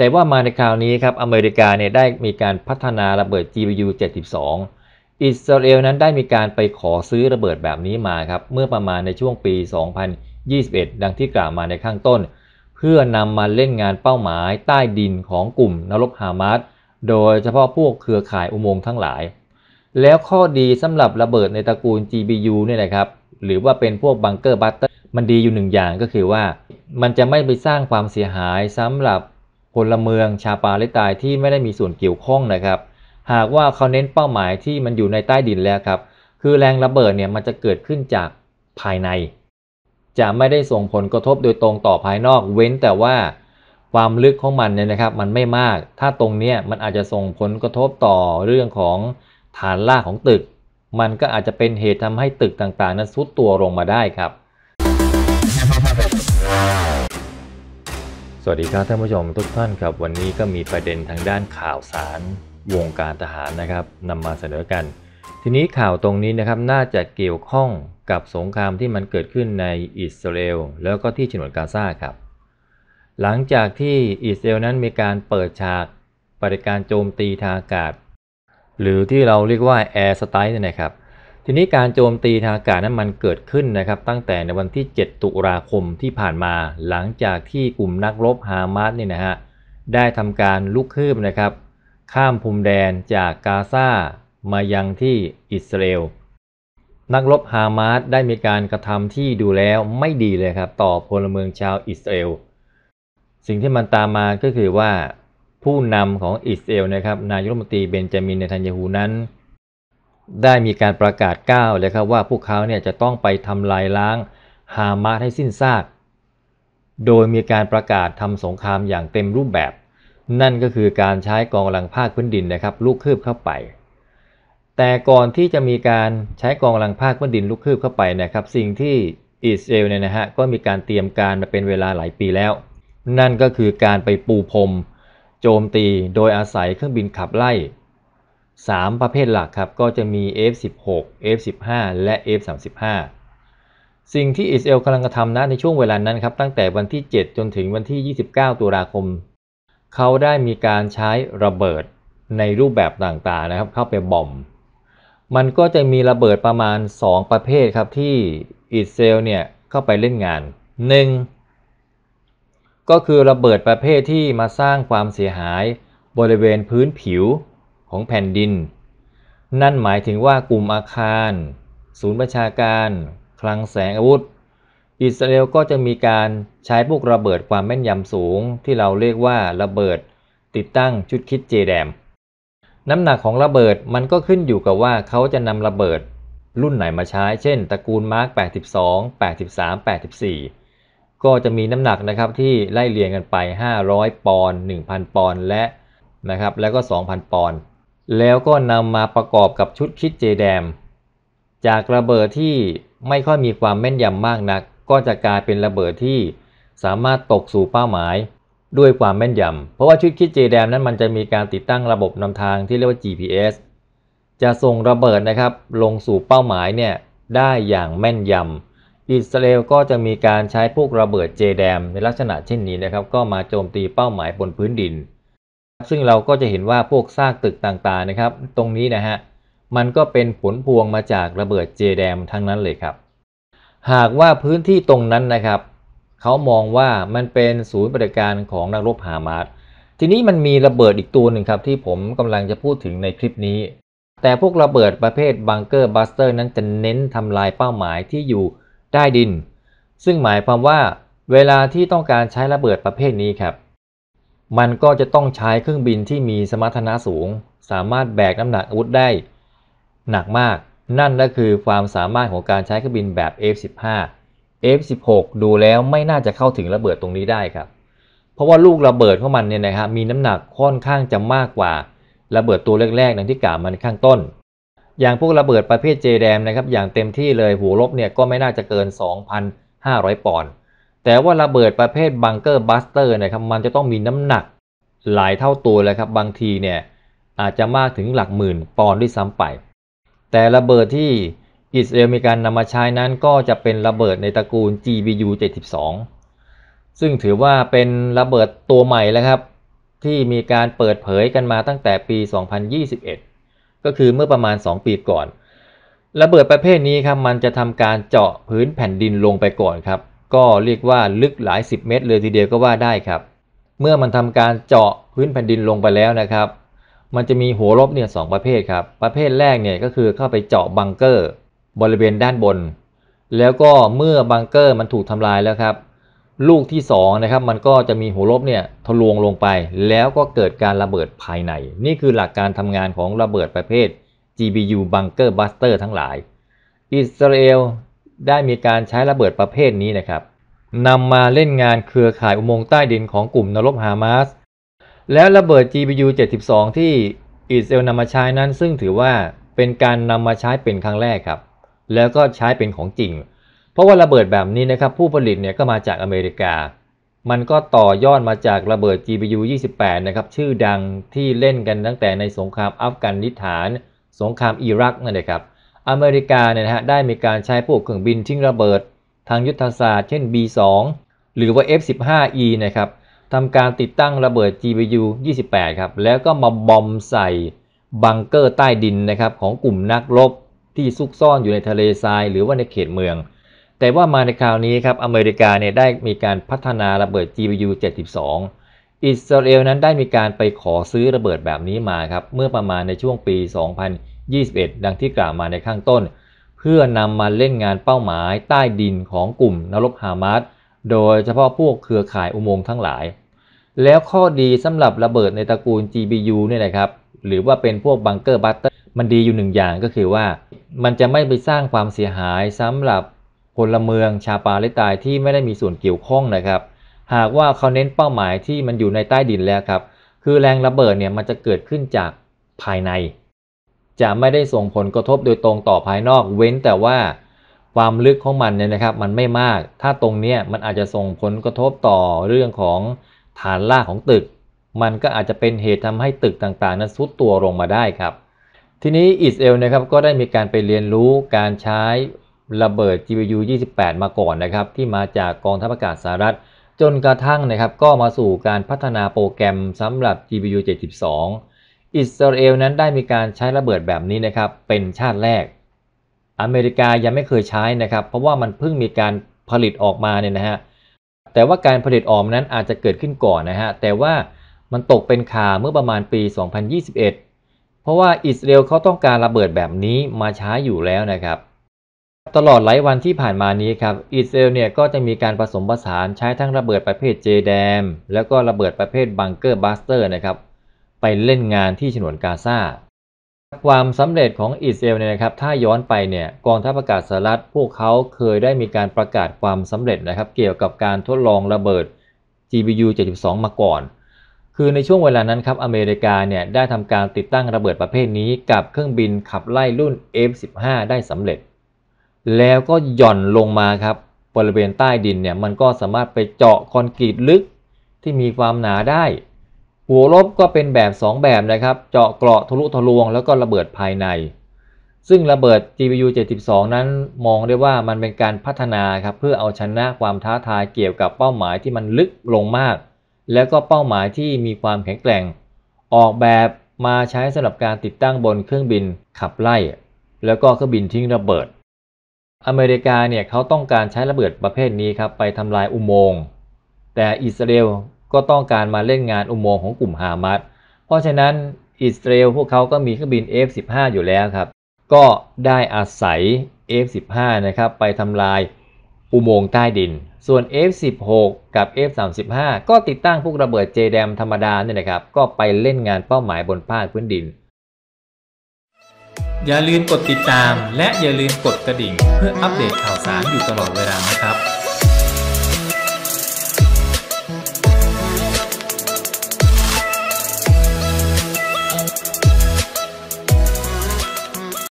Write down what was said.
แต่ว่ามาในคราวนี้ครับ อเมริกาเนี่ยได้มีการพัฒนาระเบิด GBU 72 อิสราเอลนั้นได้มีการไปขอซื้อระเบิดแบบนี้มาครับ เมื่อประมาณในช่วงปี 2021 ดังที่กล่าวมาในข้างต้น เพื่อนำมาเล่นงานเป้าหมายใต้ดินของกลุ่มนรกฮามาส โดยเฉพาะพวกเครือข่ายอุโมงค์ทั้งหลาย แล้วข้อดีสำหรับระเบิดในตระกูล GBU เนี่ยนะครับ หรือว่าเป็นพวกบังเกอร์บัตเตอร์มันดีอยู่หนึ่งอย่างก็คือว่า มันจะไม่ไปสร้างความเสียหายสำหรับพลเมืองชาวปาเลสไตน์ที่ไม่ได้มีส่วนเกี่ยวข้องนะครับ หากว่าเขาเน้นเป้าหมายที่มันอยู่ในใต้ดินแล้วครับ คือแรงระเบิดเนี่ยมันจะเกิดขึ้นจากภายใน จะไม่ได้ส่งผลกระทบโดยตรงต่อภายนอกเว้นแต่ว่าความลึกของมันเนี่ยนะครับ มันไม่มาก ถ้าตรงเนี้ยมันอาจจะส่งผลกระทบต่อเรื่องของฐานล่าของตึก มันก็อาจจะเป็นเหตุทำให้ตึกต่างๆนั้นซุดตัวลงมาได้ครับสวัสดีครับท่านผู้ชมทุกท่านครับ วันนี้ก็มีประเด็นทางด้านข่าวสารวงการทหารนะครับนำมาเสนอกัน ทีนี้ข่าวตรงนี้นะครับน่าจะเกี่ยวข้องกับสงครามที่มันเกิดขึ้นในอิสราเอลแล้วก็ที่ฉนวนกาซาครับ หลังจากที่อิสราเอลนั้นมีการเปิดฉากปฏิการโจมตีทางอากาศ หรือที่เราเรียกว่าแอร์สไตล์นะครับทีนี้การโจมตีทางอากาศนั้นมันเกิดขึ้นนะครับ ตั้งแต่ในวันที่ 7 ตุลาคมที่ผ่านมา หลังจากที่กลุ่มนักรบฮามาสเนี่ยนะฮะได้ทำการลุกคืบนะครับข้ามภูมิแดนจากกาซามายังที่อิสราเอลนักรบฮามาสได้มีการกระทำที่ดูแล้วไม่ดีเลยครับ ต่อพลเมืองชาวอิสราเอลสิ่งที่มันตามมาก็คือว่าผู้นำของอิสราเอลนะครับนายรัฐมนตรีเบนจามินเนทันยาฮูนั้นได้มีการประกาศก้าวเลยครับว่าพวกเขาเนี่ยจะต้องไปทำลายล้างฮามาสให้สิ้นซาก โดยมีการประกาศทำสงครามอย่างเต็มรูปแบบ นั่นก็คือการใช้กองกำลังภาคพื้นดินนะครับลุกคืบเข้าไป แต่ก่อนที่จะมีการใช้กองกำลังภาคพื้นดินลุกคืบเข้าไปนะครับสิ่งที่อิสราเอลเนี่ยนะฮะก็มีการเตรียมการมาเป็นเวลาหลายปีแล้ว นั่นก็คือการไปปูพรมโจมตี โดยอาศัยเครื่องบินขับไล่3 ประเภทหลักครับก็จะมี F16 F15 และ F35 สิ่งที่อิสราเอลกำลังกระทำนะในช่วงเวลานั้นครับ ตั้งแต่วันที่ 7 จนถึงวันที่ 29ตุลาคม เขาได้มีการใช้ระเบิดในรูปแบบต่างๆนะครับเข้าไปบอมมันก็จะมีระเบิดประมาณ 2 ประเภทครับที่อิสราเอลเนี่ยเข้าไปเล่นงาน 1. ก็คือระเบิดประเภทที่มาสร้างความเสียหายบริเวณพื้นผิวของแผ่นดิน นั่นหมายถึงว่ากลุ่มอาคาร ศูนย์ประชาการ คลังแสงอาวุธ อิสราเอลก็จะมีการใช้พวกระเบิดความแม่นยำสูง ที่เราเรียกว่าระเบิดติดตั้งชุดคิดเจแดม น้ำหนักของระเบิดมันก็ขึ้นอยู่กับว่าเขาจะนำระเบิดรุ่นไหนมาใช้ เช่น ตระกูลมาร์ก82 83 84 ก็จะมีน้ำหนักนะครับที่ไล่เรียงกันไป 500 ปอนด์1,000ปอนด์และนะครับแล้วก็2,000ปอนด์แล้วก็นำมาประกอบกับชุดคิดเจแดมจากระเบิดที่ไม่ค่อยมีความแม่นยำมากนัก ก็จะกลายเป็นระเบิดที่สามารถตกสู่เป้าหมายด้วยความแม่นยำเพราะว่าชุดคิดเจแดมนั้น มันจะมีการติดตั้งระบบนำทางที่เรียกว่า GPS จะส่งระเบิดนะครับลงสู่เป้าหมายเนี่ยได้อย่างแม่นยำอิสราเอลก็จะมีการใช้พวกระเบิดเจแดมในลักษณะเช่นนี้นะครับก็มาโจมตีเป้าหมายบนพื้นดินซึ่งเราก็จะเห็นว่าพวกซากตึกต่างๆนะครับ ตรงนี้นะฮะมันก็เป็นผลพวงมาจากระเบิดเจแดมทั้งนั้นเลยครับ หากว่าพื้นที่ตรงนั้นนะครับเขามองว่ามันเป็นศูนย์ปฏิบิการของนักรบฮามาสทีนี้มันมีระเบิดอีกตัวหนึ่งครับที่ผมกำลังจะพูดถึงในคลิปนี้ แต่พวกระเบิดประเภทบังเกอร์บัสเตอร์นั้นจะเน้นทำลายเป้าหมายที่อยู่ใต้ดิน ซึ่งหมายความว่าเวลาที่ต้องการใช้ระเบิดประเภทนี้ครับมันก็จะต้องใช้เครื่องบินที่มีสมรรถนะสูง สามารถแบกน้ำหนักอาวุธได้ หนักมาก นั่นก็คือความสามารถของการใช้เครื่องบินแบบ F-15 F-16 ดูแล้วไม่น่าจะเข้าถึงระเบิดตรงนี้ได้ครับ เพราะว่าลูกระเบิดของมันเนี่ยนะครับมีน้ำหนักค่อนข้างจะมากกว่าระเบิดตัวแรกๆดังที่กล่าวมาในข้างต้น อย่างพวกระเบิดประเภท JDAM นะครับ อย่างเต็มที่เลยหัวลบเนี่ยก็ไม่น่าจะเกิน 2,500 ปอนด์แต่ว่าระเบิดประเภทบังเกอร์บัสเตอร์นะครับ มันจะต้องมีน้ำหนักหลายเท่าตัวเลยครับบางทีเนี่ยอาจจะมากถึงหลักหมื่น ปอนด์ด้วยซ้าไป แต่ระเบิดที่อิสราเอลมีการนำมาใช้นั้นก็จะเป็นระเบิดในตระกูล GBU 72 ซึ่งถือว่าเป็นระเบิดตัวใหม่แล้วครับ ที่มีการเปิดเผยกันมาตั้งแต่ปี 2021 ก็คือเมื่อประมาณ 2 ปีก่อน ระเบิดประเภทนี้ครับมันจะทำการเจาะพื้นแผ่นดินลงไปก่อนครับก็เรียกว่าลึกหลาย 10 เมตรเลยทีเดียวก็ว่าได้ครับ เมื่อมันทำการเจาะพื้นแผ่นดินลงไปแล้วนะครับ มันจะมีหัวรบเนี่ยสประเภทครับ ประเภทแรกเนี่ยก็คือเข้าไปเจาะบังเกอร์บริเวณด้านบน แล้วก็เมื่อบังเกอร์มันถูกทำลายแล้วครับ ลูกที่2นะครับมันก็จะมีหัวรบเนี่ยทะลวงลงไปแล้วก็เกิดการระเบิดภายใน นี่คือหลักการทำงานของระเบิดประเภท GBU Bunker Buster ทั้งหลายอิสราเอลได้มีการใช้ระเบิดประเภทนี้นะครับนำมาเล่นงานเครือข่ายอุโมงค์ใต้ดินของกลุ่มนรบฮามาสแล้วระเบิด GBU 72 ที่อิสราเอลนำมาใช้นั้น ซึ่งถือว่าเป็นการนำมาใช้เป็นครั้งแรกครับ แล้วก็ใช้เป็นของจริง เพราะว่าระเบิดแบบนี้นะครับผู้ผลิตเนี่ยก็มาจากอเมริกา มันก็ต่อยอดมาจากระเบิด GBU 28นะครับชื่อดังที่เล่นกันตั้งแต่ในสงครามอัฟกานิสถาน สงครามอิรักนั่นเองครับอเมริกาเนี่ยนะฮะได้มีการใช้พวกเครื่องบินทิ้งระเบิดทางยุทธศาสตร์เช่น B2 หรือว่า F15E นะครับทำการติดตั้งระเบิด GBU 28 ครับ แล้วก็มาบอมใส่บังเกอร์ใต้ดินนะครับของกลุ่มนักรบที่ซุกซ่อนอยู่ในทะเลทรายหรือว่าในเขตเมือง แต่ว่ามาในคราวนี้ครับ อเมริกาเนี่ยได้มีการพัฒนาระเบิด GBU 72อิสราเอลนั้นได้มีการไปขอซื้อระเบิดแบบนี้มาครับเมื่อประมาณในช่วงปี 2000 21 ดังที่กล่าวมาในข้างต้น เพื่อนำมาเล่นงานเป้าหมายใต้ดินของกลุ่มนรกฮามาสโดยเฉพาะพวกเครือข่ายอุโมงค์ทั้งหลาย แล้วข้อดีสำหรับระเบิดในตระกูล GBU เนี่ยนะครับ หรือว่าเป็นพวกบังเกอร์บัตเตอร์มันดีอยู่หนึ่งอย่างก็คือว่า มันจะไม่ไปสร้างความเสียหายสำหรับพลเมืองชาปาเลตายที่ไม่ได้มีส่วนเกี่ยวข้องนะครับ หากว่าเขาเน้นเป้าหมายที่มันอยู่ในใต้ดินแล้วครับ คือแรงระเบิดเนี่ยมันจะเกิดขึ้นจากภายในจะไม่ได้ส่งผลกระทบโดยตรงต่อภายนอกเว้นแต่ว่าความลึกของมันเนี่ยนะครับ มันไม่มาก ถ้าตรงเนี้ยมันอาจจะส่งผลกระทบต่อเรื่องของฐานล่างของตึก มันก็อาจจะเป็นเหตุทำให้ตึกต่างๆ นั้นซุดตัวลงมาได้ครับทีนี้อิสเอลนะครับก็ได้มีการไปเรียนรู้การใช้ระเบิด GBU 28 มาก่อนนะครับที่มาจากกองทัพอากาศสหรัฐ จนกระทั่งนะครับ ก็มาสู่การพัฒนาโปรแกรมสำหรับ GBU 72อิสราเอลนั้นได้มีการใช้ระเบิดแบบนี้นะครับเป็นชาติแรก อเมริกายังไม่เคยใช้นะครับ เพราะว่ามันเพิ่งมีการผลิตออกมาเนี่ยนะฮะแต่ว่าการผลิตออกนั้นอาจจะเกิดขึ้นก่อนนะฮะแต่ว่ามันตกเป็นข่าวเมื่อประมาณปี 2021 เพราะว่าอิสราเอลเขาต้องการระเบิดแบบนี้มาใช้อยู่แล้วนะครับ ตลอดหลายวันที่ผ่านมานี้ครับอิสราเอลเนี่ยก็จะมีการผสมผสานใช้ทั้งระเบิดประเภทเจแดมแล้วก็ระเบิดประเภทบังเกอร์บัสเตอร์นะครับไปเล่นงานที่ฉนวนกาซาความสำเร็จของอิสราเอลเนี่ยนะครับถ้าย้อนไปเนี่ยกองทัพอากาศสหรัฐพวกเขาเคยได้มีการประกาศความสำเร็จนะครับ เกี่ยวกับการทดลองระเบิด GBU 72 มาก่อน คือในช่วงเวลานั้นครับอเมริกาเนี่ยได้ทำการติดตั้งระเบิดประเภทนี้กับเครื่องบินขับไล่รุ่น F15 ได้สำเร็จ แล้วก็หย่อนลงมาครับบริเวณใต้ดินเนี่ยมันก็สามารถไปเจาะคอนกรีตลึกที่มีความหนาได้หัวลบก็เป็นแบบ 2 แบบนะครับเจาะเกราะทะลุทะลวง แล้วก็ระเบิดภายใน ซึ่งระเบิด GPU 72 นั้นมองได้ว่ามันเป็นการพัฒนาครับเพื่อเอาชนะความท้าทายเกี่ยวกับเป้าหมายที่มันลึกลงมาก แล้วก็เป้าหมายที่มีความแข็งแกร่ง ออกแบบมาใช้สำหรับการติดตั้งบนเครื่องบินขับไล่แล้วก็เครื่องบินทิ้งระเบิด อเมริกาเนี่ยเขาต้องการใช้ระเบิดประเภทนี้ครับไปทำลายอุโมงค์แต่อิสราเอลก็ต้องการมาเล่นงานอุโมงค์ของกลุ่มฮามาสเพราะฉะนั้นอิสราเอลพวกเขาก็มีเครื่องบิน F-15 อยู่แล้วครับ ก็ได้อาศัย F-15 นะครับ ไปทำลายอุโมงค์ใต้ดิน ส่วน F-16 กับ F-35 ก็ติดตั้งพวกระเบิดเจแดมธรรมดาเนี่ยนะครับ ก็ไปเล่นงานเป้าหมายบนภาคพื้นดิน อย่าลืมกดติดตามและอย่าลืมกดกระดิ่ง เพื่ออัปเดตข่าวสารอยู่ตลอดเวลานะครับ